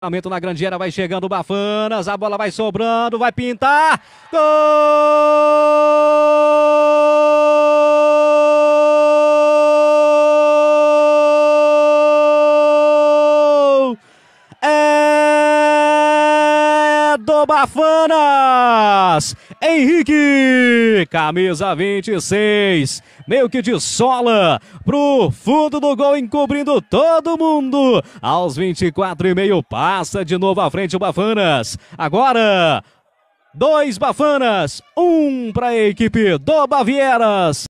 Aumento na grande era, vai chegando o Bafanas, a bola vai sobrando, vai pintar. Gol! É do Bafanas! Henrique, camisa 26, meio que de sola pro fundo do gol, encobrindo todo mundo. Aos 24 e meio, passa de novo à frente o Bafanas. Agora, dois Bafanas, um para a equipe do Bavieras.